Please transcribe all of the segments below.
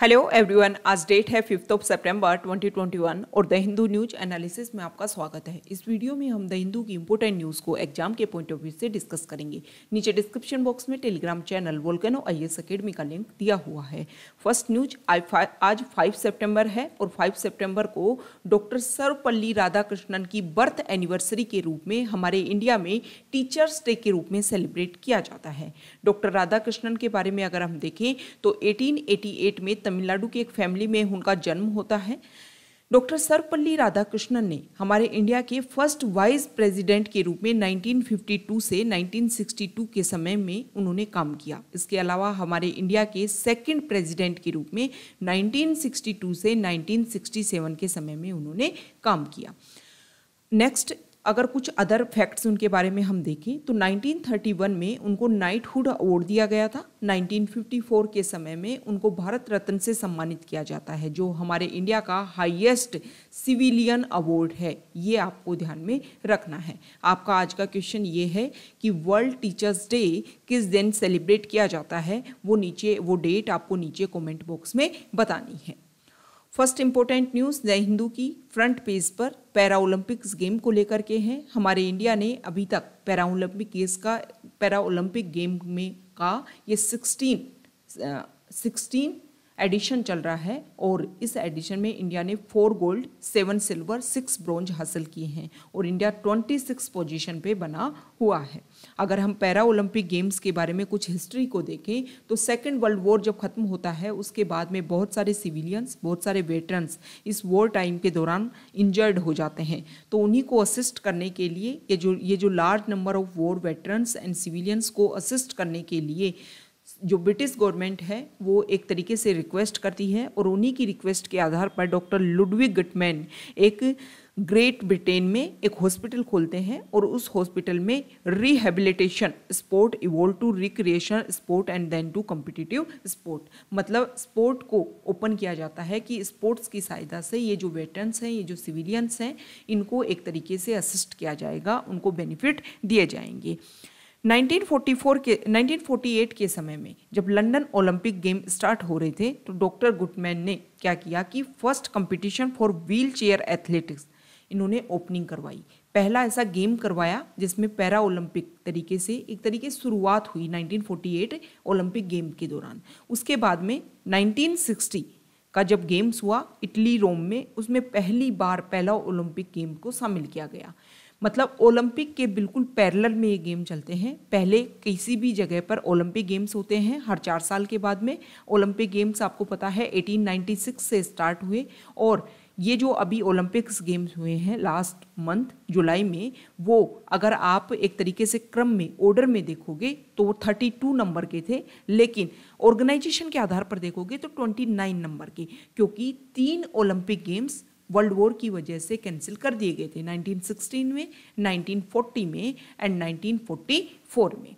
hello everyone आज date है fifth of सितंबर 2021 और द हिंदू न्यूज एनालिसिस में आपका स्वागत है इस वीडियो में हम द हिंदू की इंपोर्टेंट न्यूज़ को एग्जाम के पॉइंट ऑफ व्यू से डिस्कस करेंगे नीचे डिस्क्रिप्शन बॉक्स में Telegram channel volcano I S academy का लिंक दिया हुआ है फर्स्ट न्यूज आज फाइव सेप्टेम्बर है और फाइव सेप्टेम्बर को डॉक्टर सर्वपल्ली राधाकृष्णन की बर्थ एनिवर्सरी के रूप में हमारे इंडिया में टीचर्स डे के रूप में सेलिब्रेट किया जाता है डॉक्टर राधाकृष्णन के बारे में अगर हम देखें तो एटीन में तमिलनाडु की एक फैमिली में उनका जन्म होता है डॉक्टर सर्वपल्ली राधाकृष्णन ने हमारे इंडिया के फर्स्ट वाइस प्रेसिडेंट के रूप में 1952 से 1962 के समय में उन्होंने काम किया इसके अलावा हमारे इंडिया के सेकंड प्रेसिडेंट के रूप में 1962 से 1967 के समय में उन्होंने काम किया नेक्स्ट अगर कुछ अदर फैक्ट्स उनके बारे में हम देखें तो 1931 में उनको नाइटहुड अवार्ड दिया गया था 1954 के समय में उनको भारत रत्न से सम्मानित किया जाता है जो हमारे इंडिया का हाईएस्ट सिविलियन अवार्ड है ये आपको ध्यान में रखना है आपका आज का क्वेश्चन ये है कि वर्ल्ड टीचर्स डे किस दिन सेलिब्रेट किया जाता है वो नीचे वो डेट आपको नीचे कॉमेंट बॉक्स में बतानी है first important news the Hindu की फ्रंट पेज पर पैरा ओलंपिक्स गेम को लेकर के हैं हमारे इंडिया ने अभी तक पैरा ओलंपिक गेम्स का पैरा ओलंपिक गेम में का ये सिक्सटीन सिक्सटीन एडिशन चल रहा है और इस एडिशन में इंडिया ने four gold seven silver six bronze हासिल किए हैं और इंडिया ट्वेंटी सिक्स पोजिशन पर बना हुआ है अगर हम पैरा ओलंपिक गेम्स के बारे में कुछ हिस्ट्री को देखें तो सेकेंड वर्ल्ड वॉर जब ख़त्म होता है उसके बाद में बहुत सारे सिविलियंस बहुत सारे वेटरन्स इस वॉर टाइम के दौरान इंजर्ड हो जाते हैं तो उन्हीं को असिस्ट करने के लिए ये जो ये जो large number of war veterans and civilians को असिस्ट करने के लिए जो ब्रिटिश गवर्नमेंट है वो एक तरीके से रिक्वेस्ट करती है और उन्हीं की रिक्वेस्ट के आधार पर डॉक्टर लुडविग गटमैन एक ग्रेट ब्रिटेन में एक हॉस्पिटल खोलते हैं और उस हॉस्पिटल में rehabilitation sport evolve to recreation sport and then to competitive sport मतलब स्पोर्ट को ओपन किया जाता है कि स्पोर्ट्स की सहायता से ये जो वेटरन्स हैं ये जो सिविलियंस हैं इनको एक तरीके से असिस्ट किया जाएगा उनको बेनिफिट दिए जाएंगे 1944 के 1948 के समय में जब लंदन ओलंपिक गेम स्टार्ट हो रहे थे तो डॉक्टर गुटमैन ने क्या किया कि first competition for wheelchair athletics इन्होंने ओपनिंग करवाई पहला ऐसा गेम करवाया जिसमें पैरा ओलंपिक तरीके से एक तरीके शुरुआत हुई 1948 ओलंपिक गेम के दौरान उसके बाद में 1960 का जब गेम्स हुआ इटली रोम में उसमें पहली बार पहला ओलंपिक गेम को शामिल किया गया मतलब ओलंपिक के बिल्कुल पैरेलल में ये गेम चलते हैं पहले किसी भी जगह पर ओलंपिक गेम्स होते हैं हर चार साल के बाद में ओलंपिक गेम्स आपको पता है 1896 से स्टार्ट हुए और ये जो अभी ओलंपिक्स गेम्स हुए हैं लास्ट मंथ जुलाई में वो अगर आप एक तरीके से क्रम में ऑर्डर में देखोगे तो वो थर्टी टू नंबर के थे लेकिन ऑर्गेनाइजेशन के आधार पर देखोगे तो ट्वेंटी नाइन नंबर के क्योंकि तीन ओलंपिक गेम्स वर्ल्ड वॉर की वजह से कैंसिल कर दिए गए थे 1916 में 1940 में एंड 1944 में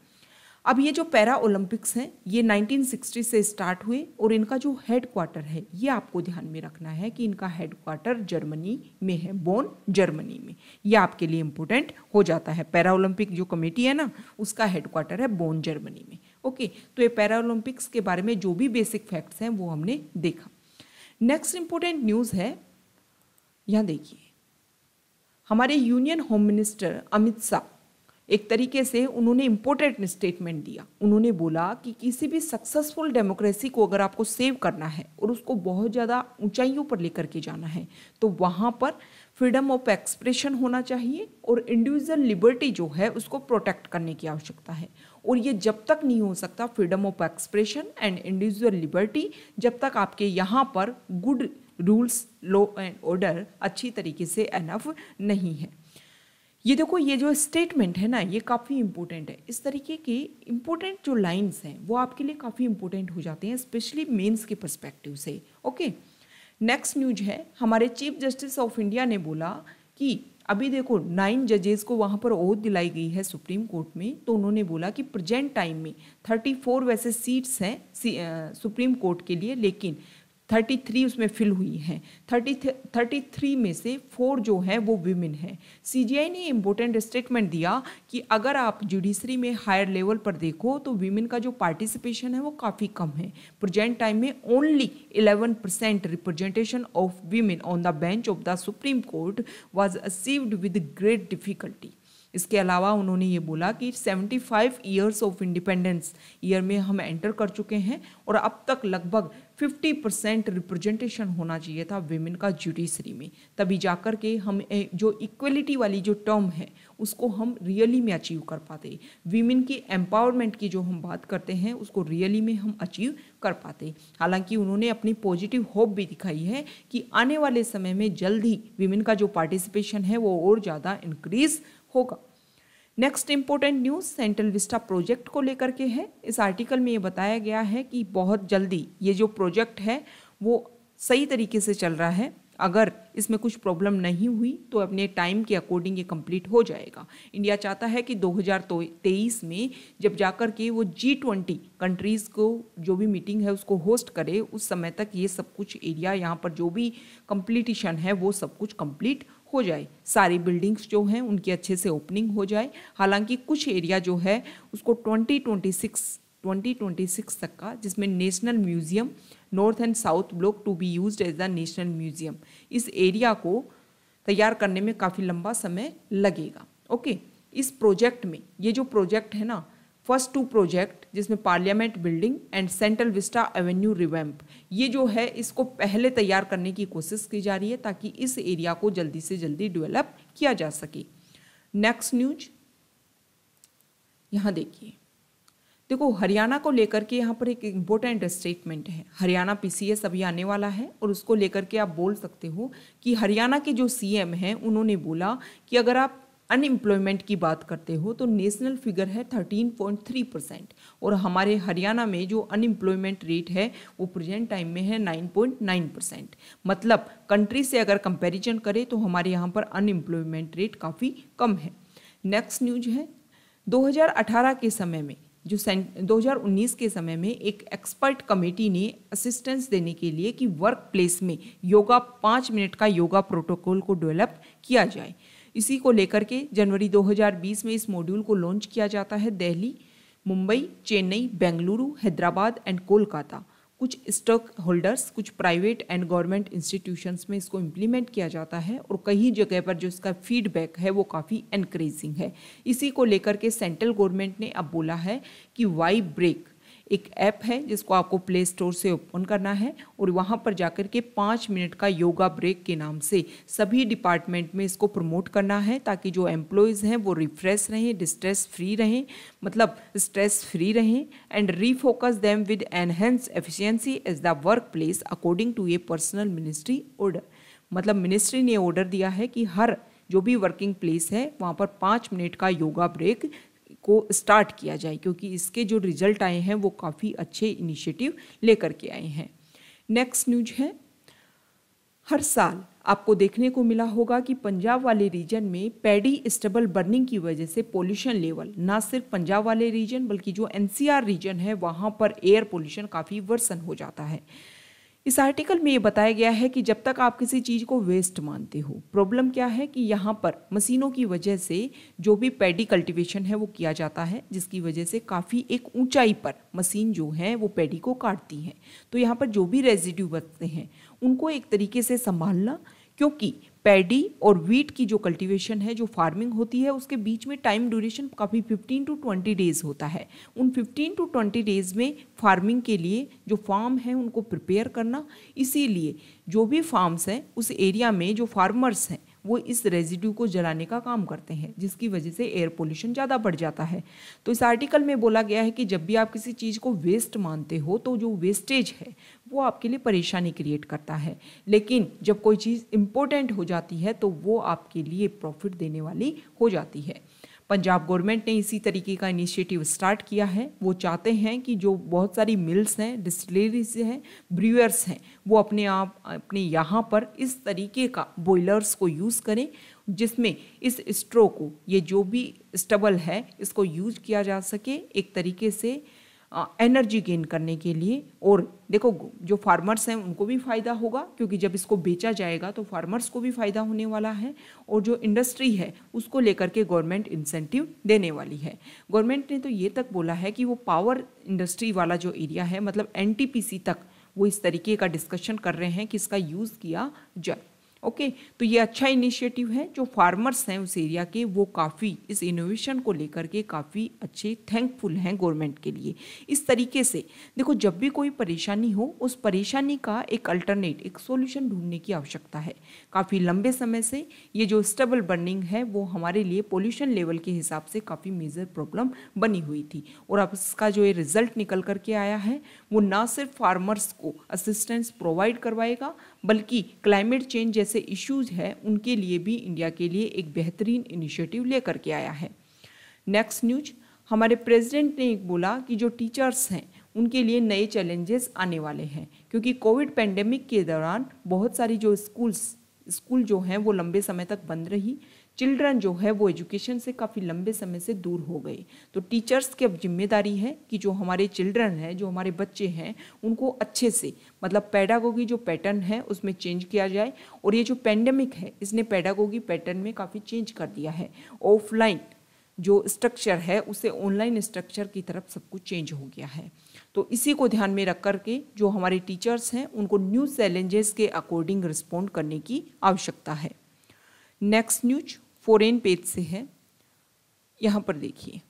अब ये जो पैरा ओलंपिक्स हैं ये 1960 से स्टार्ट हुए और इनका जो हेड क्वार्टर है ये आपको ध्यान में रखना है कि इनका हेड क्वार्टर जर्मनी में है बोन जर्मनी में ये आपके लिए इम्पोर्टेंट हो जाता है पैरा ओलंपिक जो कमेटी है ना उसका हेड क्वार्टर है बोन जर्मनी में ओके तो ये पैरा ओलंपिक्स के बारे में जो भी बेसिक फैक्ट्स हैं वो हमने देखा नेक्स्ट इम्पोर्टेंट न्यूज़ है यहाँ देखिए हमारे union home minister Amit Shah एक तरीके से उन्होंने इम्पोर्टेंट स्टेटमेंट दिया उन्होंने बोला कि किसी भी सक्सेसफुल डेमोक्रेसी को अगर आपको सेव करना है और उसको बहुत ज़्यादा ऊंचाइयों पर लेकर के जाना है तो वहाँ पर फ्रीडम ऑफ एक्सप्रेशन होना चाहिए और इंडिविजुअल लिबर्टी जो है उसको प्रोटेक्ट करने की आवश्यकता है और ये जब तक नहीं हो सकता freedom of expression and individual liberty जब तक आपके यहाँ पर good rules law and order अच्छी तरीके से एनफ नहीं है ये देखो ये जो स्टेटमेंट है ना ये काफ़ी इम्पोर्टेंट है इस तरीके की इम्पोर्टेंट जो लाइंस हैं वो आपके लिए काफ़ी इम्पोर्टेंट हो जाते हैं स्पेशली मेंस के पर्सपेक्टिव से ओके नेक्स्ट न्यूज है हमारे चीफ जस्टिस ऑफ इंडिया ने बोला कि अभी देखो नाइन जजेस को वहाँ पर ओद दिलाई गई है सुप्रीम कोर्ट में तो उन्होंने बोला कि प्रजेंट टाइम में थर्टी फोर वैसे सीट्स हैं सुप्रीम कोर्ट के लिए लेकिन थर्टी थ्री उसमें फिल हुई हैं थर्टी थ्री में से फोर जो हैं वो विमेन हैं सीजीआई ने इम्पोर्टेंट स्टेटमेंट दिया कि अगर आप जुडिशरी में हायर लेवल पर देखो तो वीमेन का जो पार्टिसिपेशन है वो काफ़ी कम है प्रेजेंट टाइम में only eleven percent representation of women on the bench of the supreme court was achieved with great difficulty इसके अलावा उन्होंने ये बोला कि 75 five years of independence year में हम एंटर कर चुके हैं और अब तक लगभग 50 परसेंट रिप्रेजेंटेशन होना चाहिए था वेमेन का जुडिशरी में तभी जाकर के हम जो इक्वलिटी वाली जो टर्म है उसको हम रियली में अचीव कर पाते वीमेन की एम्पावरमेंट की जो हम बात करते हैं उसको रियली में हम अचीव कर पाते हालांकि उन्होंने अपनी पॉजिटिव होप भी दिखाई है कि आने वाले समय में जल्द ही वीमेन का जो पार्टिसिपेशन है वो और ज़्यादा इंक्रीज़ होगा next important news central vista project को लेकर के है इस आर्टिकल में ये बताया गया है कि बहुत जल्दी ये जो प्रोजेक्ट है वो सही तरीके से चल रहा है अगर इसमें कुछ प्रॉब्लम नहीं हुई तो अपने टाइम के अकॉर्डिंग ये कंप्लीट हो जाएगा इंडिया चाहता है कि 2023 में जब जाकर के वो जी ट्वेंटी कंट्रीज़ को जो भी मीटिंग है उसको होस्ट करे उस समय तक ये सब कुछ एरिया यहाँ पर जो भी कंप्लीटिशन है वो सब कुछ कंप्लीट हो जाए सारी बिल्डिंग्स जो हैं उनकी अच्छे से ओपनिंग हो जाए हालांकि कुछ एरिया जो है उसको 2026 2026 तक का जिसमें national museum north and south block to be use as the national museum इस एरिया को तैयार करने में काफ़ी लंबा समय लगेगा ओके इस प्रोजेक्ट में ये जो प्रोजेक्ट है ना फर्स्ट टू प्रोजेक्ट जिसमें parliament building and central vista avenue revamp ये जो है इसको पहले तैयार करने की कोशिश की जा रही है ताकि इस एरिया को जल्दी से जल्दी डेवलप किया जा सके नेक्स्ट न्यूज यहाँ देखिए देखो हरियाणा को लेकर के यहाँ पर एक इम्पोर्टेंट स्टेटमेंट है हरियाणा पीसीएस अभी आने वाला है और उसको लेकर के आप बोल सकते हो कि हरियाणा के जो सीएम हैं उन्होंने बोला कि अगर आप अनएम्प्लॉयमेंट की बात करते हो तो नेशनल फिगर है 13.3 परसेंट और हमारे हरियाणा में जो अनएम्प्लॉयमेंट रेट है वो प्रेजेंट टाइम में है 9.9 परसेंट मतलब कंट्री से अगर कंपैरिजन करें तो हमारे यहाँ पर अनएम्प्लॉयमेंट रेट काफ़ी कम है नेक्स्ट न्यूज है 2018 के समय में जो सें 2019 के समय में एक एक्सपर्ट कमेटी ने असिस्टेंस देने के लिए कि वर्क प्लेस में योगा पाँच मिनट का योगा प्रोटोकॉल को डेवलप किया जाए इसी को लेकर के जनवरी 2020 में इस मॉड्यूल को लॉन्च किया जाता है दिल्ली मुंबई चेन्नई बेंगलुरु हैदराबाद एंड कोलकाता कुछ स्टॉक होल्डर्स कुछ प्राइवेट एंड गवर्नमेंट इंस्टीट्यूशंस में इसको इम्प्लीमेंट किया जाता है और कई जगह पर जो इसका फीडबैक है वो काफ़ी एनकरेजिंग है इसी को लेकर के सेंट्रल गवर्नमेंट ने अब बोला है कि वाई ब्रेक एक ऐप है जिसको आपको प्ले स्टोर से ओपन करना है और वहाँ पर जाकर के पाँच मिनट का योगा ब्रेक के नाम से सभी डिपार्टमेंट में इसको प्रमोट करना है ताकि जो एम्प्लॉयज़ हैं वो रिफ्रेश रहें डिस्ट्रेस फ्री रहें मतलब स्ट्रेस फ्री रहें and refocus them with enhance efficiency as the workplace according to a personnel ministry order मतलब मिनिस्ट्री ने ऑर्डर दिया है कि हर जो भी वर्किंग प्लेस है वहाँ पर पाँच मिनट का योगा ब्रेक को स्टार्ट किया जाए क्योंकि इसके जो रिजल्ट आए हैं वो काफ़ी अच्छे इनिशिएटिव लेकर के आए हैं नेक्स्ट न्यूज है हर साल आपको देखने को मिला होगा कि पंजाब वाले रीजन में पैडी स्टेबल बर्निंग की वजह से पोल्यूशन लेवल ना सिर्फ पंजाब वाले रीजन बल्कि जो एनसीआर रीजन है वहाँ पर एयर पोल्यूशन काफ़ी वर्सन हो जाता है इस आर्टिकल में ये बताया गया है कि जब तक आप किसी चीज़ को वेस्ट मानते हो प्रॉब्लम क्या है कि यहाँ पर मशीनों की वजह से जो भी पैडी कल्टीवेशन है वो किया जाता है जिसकी वजह से काफ़ी एक ऊंचाई पर मशीन जो है वो पैडी को काटती हैं तो यहाँ पर जो भी रेजिड्यू बचते हैं उनको एक तरीके से संभालना क्योंकि पैडी और वीट की जो कल्टीवेशन है जो फार्मिंग होती है उसके बीच में टाइम ड्यूरेशन काफ़ी 15 टू 20 डेज़ होता है उन 15 टू 20 डेज़ में फार्मिंग के लिए जो फार्म है उनको प्रिपेयर करना इसीलिए जो भी फार्म्स हैं उस एरिया में जो फार्मर्स हैं वो इस रेजिड्यू को जलाने का काम करते हैं जिसकी वजह से एयर पोल्यूशन ज़्यादा बढ़ जाता है तो इस आर्टिकल में बोला गया है कि जब भी आप किसी चीज़ को वेस्ट मानते हो तो जो वेस्टेज है वो आपके लिए परेशानी क्रिएट करता है लेकिन जब कोई चीज़ इम्पोर्टेंट हो जाती है तो वो आपके लिए प्रॉफिट देने वाली हो जाती है पंजाब गवर्नमेंट ने इसी तरीके का इनिशिएटिव स्टार्ट किया है वो चाहते हैं कि जो बहुत सारी मिल्स हैं डिस्टिलरीज हैं ब्रीवर्स हैं वो अपने आप अपने यहाँ पर इस तरीके का बॉयलर्स को यूज़ करें जिसमें इस स्ट्रो को ये जो भी स्टबल है इसको यूज किया जा सके एक तरीके से एनर्जी गेन करने के लिए और देखो जो फार्मर्स हैं उनको भी फ़ायदा होगा क्योंकि जब इसको बेचा जाएगा तो फार्मर्स को भी फ़ायदा होने वाला है और जो इंडस्ट्री है उसको लेकर के गवर्नमेंट इंसेंटिव देने वाली है गवर्नमेंट ने तो ये तक बोला है कि वो पावर इंडस्ट्री वाला जो एरिया है मतलब एन तक वो इस तरीके का डिस्कशन कर रहे हैं कि इसका यूज़ किया जाए ओके तो ये अच्छा इनिशिएटिव है जो फार्मर्स हैं उस एरिया के वो काफ़ी इस इनोवेशन को लेकर के काफ़ी अच्छे थैंकफुल हैं गवर्नमेंट के लिए इस तरीके से देखो जब भी कोई परेशानी हो उस परेशानी का एक अल्टरनेट एक सोल्यूशन ढूंढने की आवश्यकता है काफ़ी लंबे समय से ये जो स्टेबल बर्निंग है वो हमारे लिए पोल्यूशन लेवल के हिसाब से काफ़ी मेजर प्रॉब्लम बनी हुई थी और अब इसका जो ये रिजल्ट निकल करके आया है वो ना सिर्फ फार्मर्स को असिस्टेंस प्रोवाइड करवाएगा बल्कि क्लाइमेट चेंज जैसे जैसे इश्यूज़ हैं उनके लिए भी इंडिया के लिए एक बेहतरीन इनिशिएटिव लेकर के आया है नेक्स्ट न्यूज हमारे प्रेसिडेंट ने एक बोला कि जो टीचर्स हैं उनके लिए नए चैलेंजेस आने वाले हैं क्योंकि कोविड पेंडेमिक के दौरान बहुत सारी जो स्कूल्स स्कूल जो हैं वो लंबे समय तक बंद रही चिल्ड्रन जो है वो एजुकेशन से काफ़ी लंबे समय से दूर हो गए तो टीचर्स की अब जिम्मेदारी है कि जो हमारे चिल्ड्रन हैं जो हमारे बच्चे हैं उनको अच्छे से मतलब पैडागोगी जो पैटर्न है उसमें चेंज किया जाए और ये जो पैंडमिक है इसने पैडागोगी पैटर्न में काफ़ी चेंज कर दिया है ऑफलाइन जो स्ट्रक्चर है उसे ऑनलाइन स्ट्रक्चर की तरफ सब कुछ चेंज हो गया है तो इसी को ध्यान में रख कर के जो हमारे टीचर्स हैं उनको न्यू चैलेंजेस के अकॉर्डिंग रिस्पॉन्ड करने की आवश्यकता है नेक्स्ट न्यूज फोरेन पेज से है यहाँ पर देखिए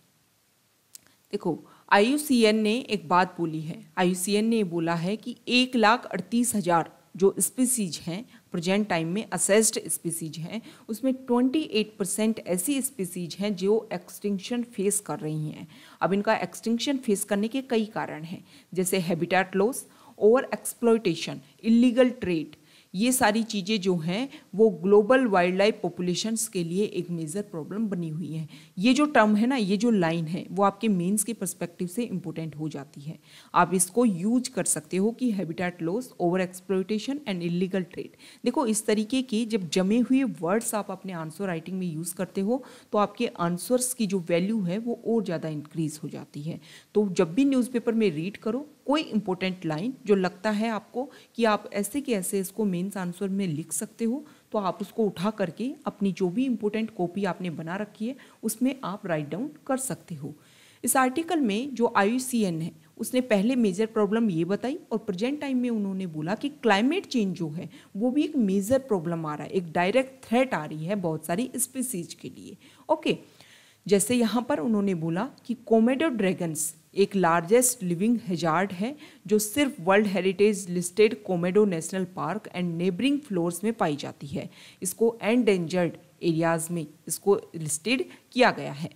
देखो आई ने एक बात बोली है आई ने बोला है कि एक लाख अड़तीस हज़ार जो स्पीसीज हैं प्रेजेंट टाइम में असेस्ड स्पीसीज हैं उसमें 28 परसेंट ऐसी स्पीसीज हैं जो एक्सटिंक्शन फेस कर रही हैं अब इनका एक्सटिंक्शन फेस करने के कई कारण हैं जैसे habitat loss over exploitation illegal trade ये सारी चीज़ें जो हैं वो ग्लोबल वाइल्ड लाइफ पॉपुलेशंस के लिए एक मेजर प्रॉब्लम बनी हुई है ये जो टर्म है ना ये जो लाइन है वो आपके मीन्स के परस्पेक्टिव से इम्पोर्टेंट हो जाती है आप इसको यूज कर सकते हो कि habitat loss over exploitation and illegal trade देखो इस तरीके की जब जमे हुए वर्ड्स आप अपने आंसर राइटिंग में यूज़ करते हो तो आपके आंसर्स की जो वैल्यू है वो और ज़्यादा इंक्रीज हो जाती है तो जब भी न्यूज़पेपर में रीड करो कोई इम्पोर्टेंट लाइन जो लगता है आपको कि आप ऐसे के ऐसे इसको मेन्स आंसर में लिख सकते हो तो आप उसको उठा करके अपनी जो भी इम्पोर्टेंट कॉपी आपने बना रखी है उसमें आप राइट डाउन कर सकते हो इस आर्टिकल में जो आई है उसने पहले मेजर प्रॉब्लम ये बताई और प्रेजेंट टाइम में उन्होंने बोला कि क्लाइमेट चेंज जो है वो भी एक मेजर प्रॉब्लम आ रहा है एक डायरेक्ट थ्रेट आ रही है बहुत सारी स्पीसीज के लिए ओके जैसे यहाँ पर उन्होंने बोला कि कोमेडो ड्रैगन्स एक लार्जेस्ट लिविंग हेजार्ड है जो सिर्फ world heritage listed Komodo national park and neighbouring Flores में पाई जाती है इसको एंडेंजर्ड एरियाज में इसको लिस्टेड किया गया है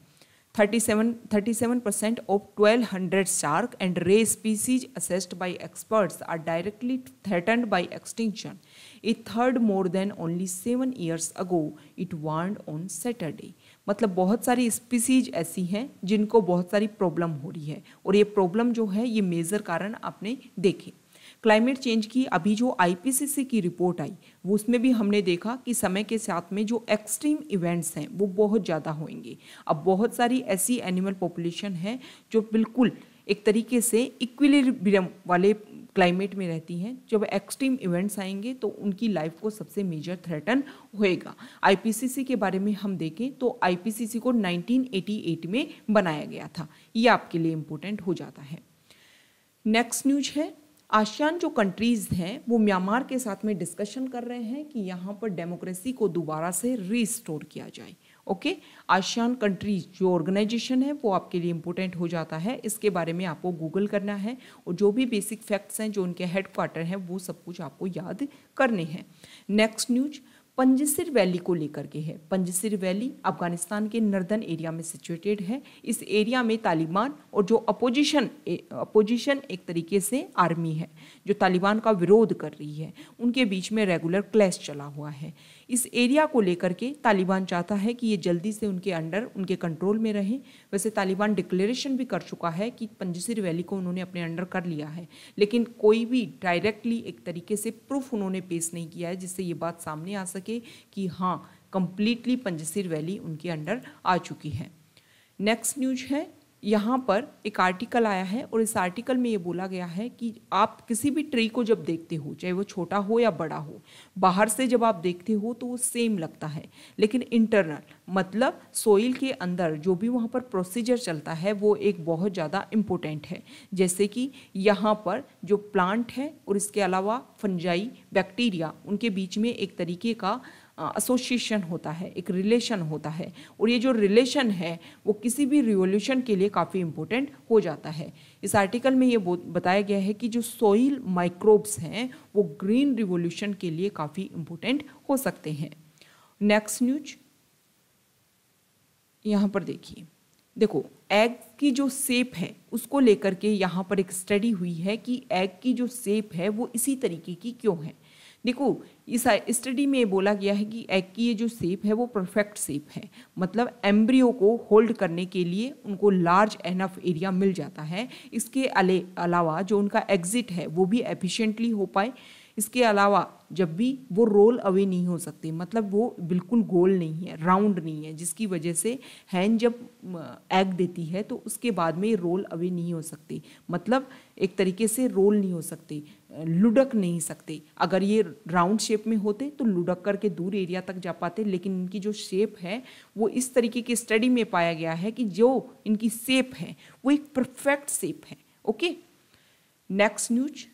37 37 percent of 1200 shark and ray species assessed by experts are directly threatened by extinction a third more than only seven years ago it warned on Saturday मतलब बहुत सारी स्पीसीज ऐसी हैं जिनको बहुत सारी प्रॉब्लम हो रही है और ये प्रॉब्लम जो है ये मेजर कारण आपने देखे क्लाइमेट चेंज की अभी जो आईपीसीसी की रिपोर्ट आई वो उसमें भी हमने देखा कि समय के साथ में जो एक्सट्रीम इवेंट्स हैं वो बहुत ज़्यादा होंगे अब बहुत सारी ऐसी एनिमल पॉपुलेशन है जो बिल्कुल एक तरीके से इक्विलिब्रियम वाले क्लाइमेट में रहती हैं जब एक्सट्रीम इवेंट्स आएंगे तो उनकी लाइफ को सबसे मेजर थ्रेटन होएगा आईपीसीसी के बारे में हम देखें तो आईपीसीसी को 1988 में बनाया गया था ये आपके लिए इम्पोर्टेंट हो जाता है नेक्स्ट न्यूज है आशियान जो कंट्रीज़ हैं वो म्यांमार के साथ में डिस्कशन कर रहे हैं कि यहाँ पर डेमोक्रेसी को दोबारा से रीस्टोर किया जाए ओके आशियान कंट्रीज जो ऑर्गेनाइजेशन है वो आपके लिए इम्पोर्टेंट हो जाता है इसके बारे में आपको गूगल करना है और जो भी बेसिक फैक्ट्स हैं जो उनके हेड क्वार्टर हैं वो सब कुछ आपको याद करने हैं नेक्स्ट न्यूज पंजसिर वैली को लेकर के है पंजसिर वैली अफगानिस्तान के नर्दन एरिया में सिचुएटेड है इस एरिया में तालिबान और जो अपोजिशन अपोजिशन एक तरीके से आर्मी है जो तालिबान का विरोध कर रही है उनके बीच में रेगुलर क्लैश चला हुआ है इस एरिया को लेकर के तालिबान चाहता है कि ये जल्दी से उनके अंडर उनके कंट्रोल में रहें वैसे तालिबान डिक्लेरेशन भी कर चुका है कि पंजसिर वैली को उन्होंने अपने अंडर कर लिया है लेकिन कोई भी डायरेक्टली एक तरीके से प्रूफ उन्होंने पेश नहीं किया है जिससे ये बात सामने आ सके कि हाँ कंप्लीटली पंजसिर वैली उनके अंडर आ चुकी है नेक्स्ट न्यूज है यहाँ पर एक आर्टिकल आया है और इस आर्टिकल में ये बोला गया है कि आप किसी भी ट्री को जब देखते हो चाहे वो छोटा हो या बड़ा हो बाहर से जब आप देखते हो तो वो सेम लगता है लेकिन इंटरनल मतलब सोइल के अंदर जो भी वहाँ पर प्रोसीजर चलता है वो एक बहुत ज़्यादा इम्पोर्टेंट है जैसे कि यहाँ पर जो प्लांट है और इसके अलावा फंजाई बैक्टीरिया उनके बीच में एक तरीके का एसोसिएशन होता है एक रिलेशन होता है और ये जो रिलेशन है वो किसी भी रिवोल्यूशन के लिए काफ़ी इम्पोर्टेंट हो जाता है इस आर्टिकल में ये बताया गया है कि जो सोइल माइक्रोब्स हैं वो ग्रीन रिवोल्यूशन के लिए काफ़ी इम्पोर्टेंट हो सकते हैं नेक्स्ट न्यूज यहाँ पर देखिए देखो एग की जो सेप है उसको लेकर के यहाँ पर एक स्टडी हुई है कि एग की जो सेप है वो इसी तरीके की क्यों है देखो इस स्टडी में बोला गया है कि एग की ये जो सेप है वो परफेक्ट सेप है मतलब एम्ब्रियो को होल्ड करने के लिए उनको लार्ज एनफ एरिया मिल जाता है इसके अलावा जो उनका एग्जिट है वो भी एफिशिएंटली हो पाए इसके अलावा जब भी वो रोल अवे नहीं हो सकते मतलब वो बिल्कुल गोल नहीं है राउंड नहीं है जिसकी वजह से हैन जब एग देती है तो उसके बाद में रोल अवे नहीं हो सकते मतलब एक तरीके से रोल नहीं हो सकते लुढ़क नहीं सकते अगर ये राउंड शेप में होते तो लुढ़क करके दूर एरिया तक जा पाते लेकिन इनकी जो शेप है वो इस तरीके की स्टडी में पाया गया है कि जो इनकी सेप है वो एक परफेक्ट सेप है ओके नेक्स्ट न्यूज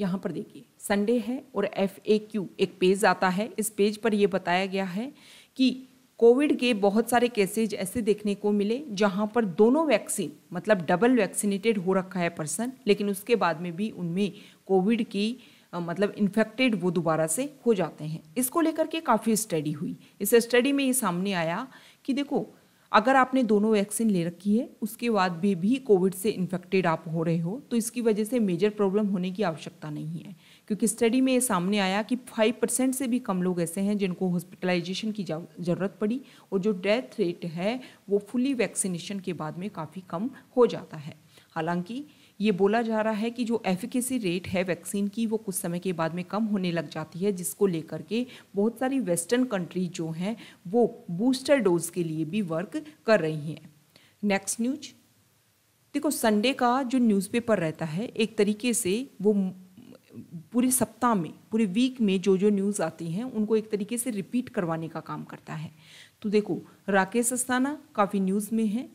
यहाँ पर देखिए संडे है और एफ ए क्यू एक पेज आता है इस पेज पर यह बताया गया है कि कोविड के बहुत सारे केसेज ऐसे देखने को मिले जहाँ पर दोनों वैक्सीन मतलब डबल वैक्सीनेटेड हो रखा है पर्सन लेकिन उसके बाद में भी उनमें कोविड की मतलब इन्फेक्टेड वो दोबारा से हो जाते हैं इसको लेकर के काफ़ी स्टडी हुई इस स्टडी में ये सामने आया कि देखो अगर आपने दोनों वैक्सीन ले रखी है उसके बाद भी भी कोविड से इन्फेक्टेड आप हो रहे हो तो इसकी वजह से मेजर प्रॉब्लम होने की आवश्यकता नहीं है क्योंकि स्टडी में ये सामने आया कि फाइव परसेंट से भी कम लोग ऐसे हैं जिनको हॉस्पिटलाइजेशन की ज़रूरत पड़ी और जो डेथ रेट है वो फुली वैक्सीनेशन के बाद में काफ़ी कम हो जाता है हालांकि ये बोला जा रहा है कि जो एफिकेसी रेट है वैक्सीन की वो कुछ समय के बाद में कम होने लग जाती है जिसको लेकर के बहुत सारी वेस्टर्न कंट्रीज जो हैं वो बूस्टर डोज के लिए भी वर्क कर रही हैं नेक्स्ट न्यूज देखो संडे का जो न्यूज़पेपर रहता है एक तरीके से वो पूरे सप्ताह में पूरे वीक में जो जो न्यूज़ आती हैं उनको एक तरीके से रिपीट करवाने का काम करता है तो देखो राकेश अस्थाना काफ़ी न्यूज़ में है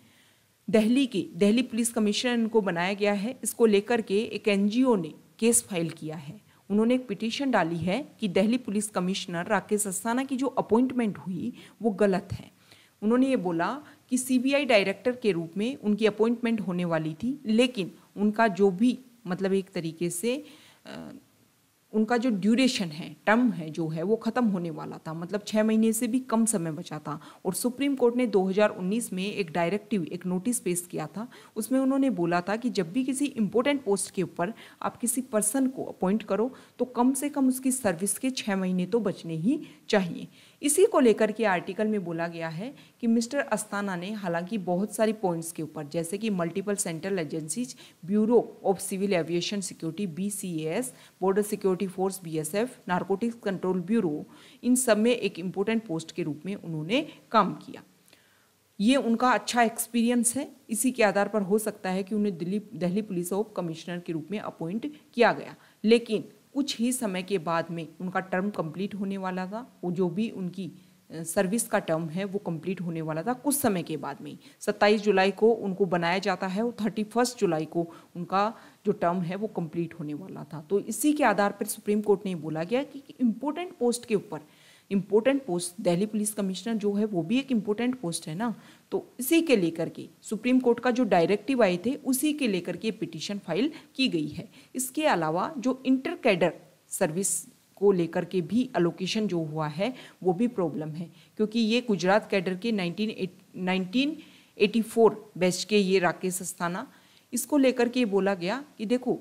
दिल्ली के दिल्ली पुलिस कमिश्नर को बनाया गया है इसको लेकर के एक एनजीओ ने केस फाइल किया है उन्होंने एक पिटिशन डाली है कि दिल्ली पुलिस कमिश्नर राकेश अस्थाना की जो अपॉइंटमेंट हुई वो गलत है उन्होंने ये बोला कि सीबीआई डायरेक्टर के रूप में उनकी अपॉइंटमेंट होने वाली थी लेकिन उनका जो भी मतलब एक तरीके से उनका जो ड्यूरेशन है टर्म है जो है वो ख़त्म होने वाला था मतलब छः महीने से भी कम समय बचा था और सुप्रीम कोर्ट ने 2019 में एक डायरेक्टिव एक नोटिस पेश किया था उसमें उन्होंने बोला था कि जब भी किसी इम्पोर्टेंट पोस्ट के ऊपर आप किसी पर्सन को अपॉइंट करो तो कम से कम उसकी सर्विस के छः महीने तो बचने ही चाहिए इसी को लेकर के आर्टिकल में बोला गया है कि मिस्टर अस्ताना ने हालांकि बहुत सारी पॉइंट्स के ऊपर जैसे कि multiple central agencies bureau of civil aviation security B border security force B narcotics control bureau इन सब में एक इम्पोर्टेंट पोस्ट के रूप में उन्होंने काम किया ये उनका अच्छा एक्सपीरियंस है इसी के आधार पर हो सकता है कि उन्हें Delhi Delhi police of commissioner के रूप में अपॉइंट किया गया लेकिन कुछ ही समय के बाद में उनका टर्म कंप्लीट होने वाला था वो जो भी उनकी सर्विस का टर्म है वो कंप्लीट होने वाला था कुछ समय के बाद में 27 जुलाई को उनको बनाया जाता है और थर्टी फर्स्ट जुलाई को उनका जो टर्म है वो कंप्लीट होने वाला था तो इसी के आधार पर सुप्रीम कोर्ट ने बोला गया कि इम्पोर्टेंट पोस्ट के ऊपर important post Delhi police commissioner जो है वो भी एक इम्पोर्टेंट पोस्ट है ना तो इसी के लेकर के सुप्रीम कोर्ट का जो डायरेक्टिव आए थे उसी के लेकर के पिटिशन फाइल की गई है इसके अलावा जो इंटर कैडर सर्विस को लेकर के भी अलोकेशन जो हुआ है वो भी प्रॉब्लम है क्योंकि ये गुजरात कैडर के 19 1984 बैच के ये राकेश अस्थाना इसको लेकर के बोला गया कि देखो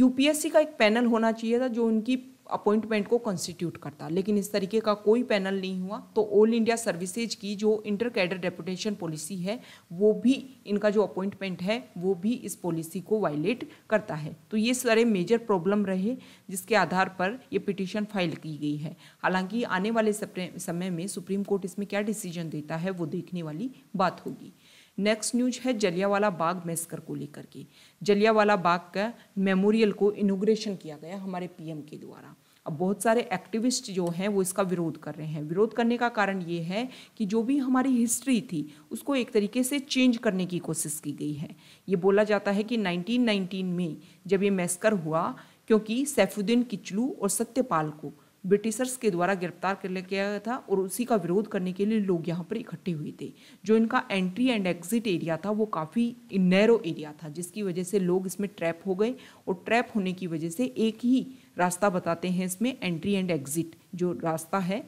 यूपीएससी का एक पैनल होना चाहिए था जो उनकी अपॉइंटमेंट को कॉन्स्टिट्यूट करता लेकिन इस तरीके का कोई पैनल नहीं हुआ तो ऑल इंडिया सर्विसेज की जो इंटर कैडर डेपुटेशन पॉलिसी है वो भी इनका जो अपॉइंटमेंट है वो भी इस पॉलिसी को वायलेट करता है तो ये सारे मेजर प्रॉब्लम रहे जिसके आधार पर ये पिटिशन फाइल की गई है हालांकि आने वाले समय में सुप्रीम कोर्ट इसमें क्या डिसीजन देता है वो देखने वाली बात होगी नेक्स्ट न्यूज है जलियावाला बाग मैस्कर को लेकर के जलियावाला बाग का मेमोरियल को इनोग्रेशन किया गया हमारे पीएम के द्वारा अब बहुत सारे एक्टिविस्ट जो हैं वो इसका विरोध कर रहे हैं विरोध करने का कारण ये है कि जो भी हमारी हिस्ट्री थी उसको एक तरीके से चेंज करने की कोशिश की गई है ये बोला जाता है कि 1919 में जब ये मैस्कर हुआ क्योंकि सैफुद्दीन किचलू और सत्यपाल को ब्रिटिशर्स के द्वारा गिरफ्तार कर लिया गया था और उसी का विरोध करने के लिए लोग यहाँ पर इकट्ठे हुए थे जो इनका एंट्री एंड एग्जिट एरिया था वो काफ़ी नैरो एरिया था जिसकी वजह से लोग इसमें ट्रैप हो गए और ट्रैप होने की वजह से एक ही रास्ता बताते हैं इसमें एंट्री एंड एग्जिट जो रास्ता है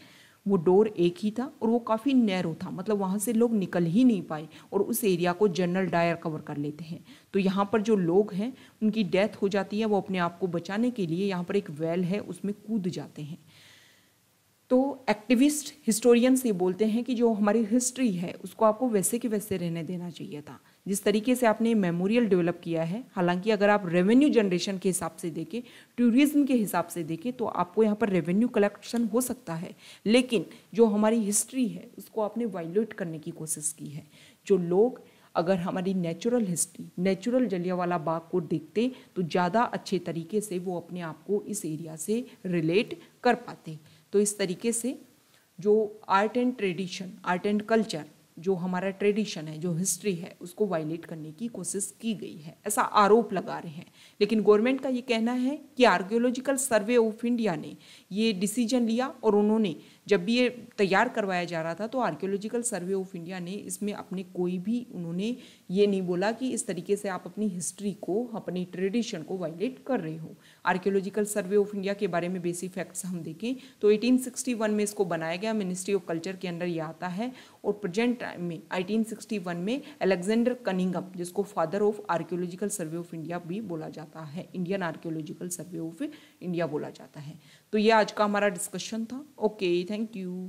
वो डोर एक ही था और वो काफ़ी नैरो था मतलब वहाँ से लोग निकल ही नहीं पाए और उस एरिया को जनरल डायर कवर कर लेते हैं तो यहाँ पर जो लोग हैं उनकी डेथ हो जाती है वो अपने आप को बचाने के लिए यहाँ पर एक वेल है उसमें कूद जाते हैं तो एक्टिविस्ट हिस्टोरियंस ये बोलते हैं कि जो हमारी हिस्ट्री है उसको आपको वैसे के वैसे रहने देना चाहिए था जिस तरीके से आपने मेमोरियल डेवलप किया है हालांकि अगर आप रेवेन्यू जनरेशन के हिसाब से देखें टूरिज्म के हिसाब से देखें तो आपको यहाँ पर रेवेन्यू कलेक्शन हो सकता है लेकिन जो हमारी हिस्ट्री है उसको आपने वायलेट करने की कोशिश की है जो लोग अगर हमारी natural history natural Jallianwala Bagh को देखते तो ज़्यादा अच्छे तरीके से वो अपने आप को इस एरिया से रिलेट कर पाते तो इस तरीके से जो art and tradition art and culture जो हमारा ट्रेडिशन है जो हिस्ट्री है उसको वायलेट करने की कोशिश की गई है ऐसा आरोप लगा रहे हैं लेकिन गवर्नमेंट का ये कहना है कि आर्कियोलॉजिकल सर्वे ऑफ इंडिया ने ये डिसीजन लिया और उन्होंने जब भी ये तैयार करवाया जा रहा था तो आर्कियोलॉजिकल सर्वे ऑफ इंडिया ने इसमें अपने कोई भी उन्होंने ये नहीं बोला कि इस तरीके से आप अपनी हिस्ट्री को अपनी ट्रेडिशन को वायलेट कर रहे हो आर्कियोलॉजिकल सर्वे ऑफ इंडिया के बारे में बेसिक फैक्ट्स हम देखें तो 1861 में इसको बनाया गया मिनिस्ट्री ऑफ कल्चर के अंडर ये आता है और प्रेजेंट टाइम में एटीन में अलेक्जेंडर कनिंगम जिसको father of archaeological survey of India भी बोला जाता है Indian archaeological survey of India बोला जाता है तो ये आज का हमारा डिस्कशन था ओके थैंक यू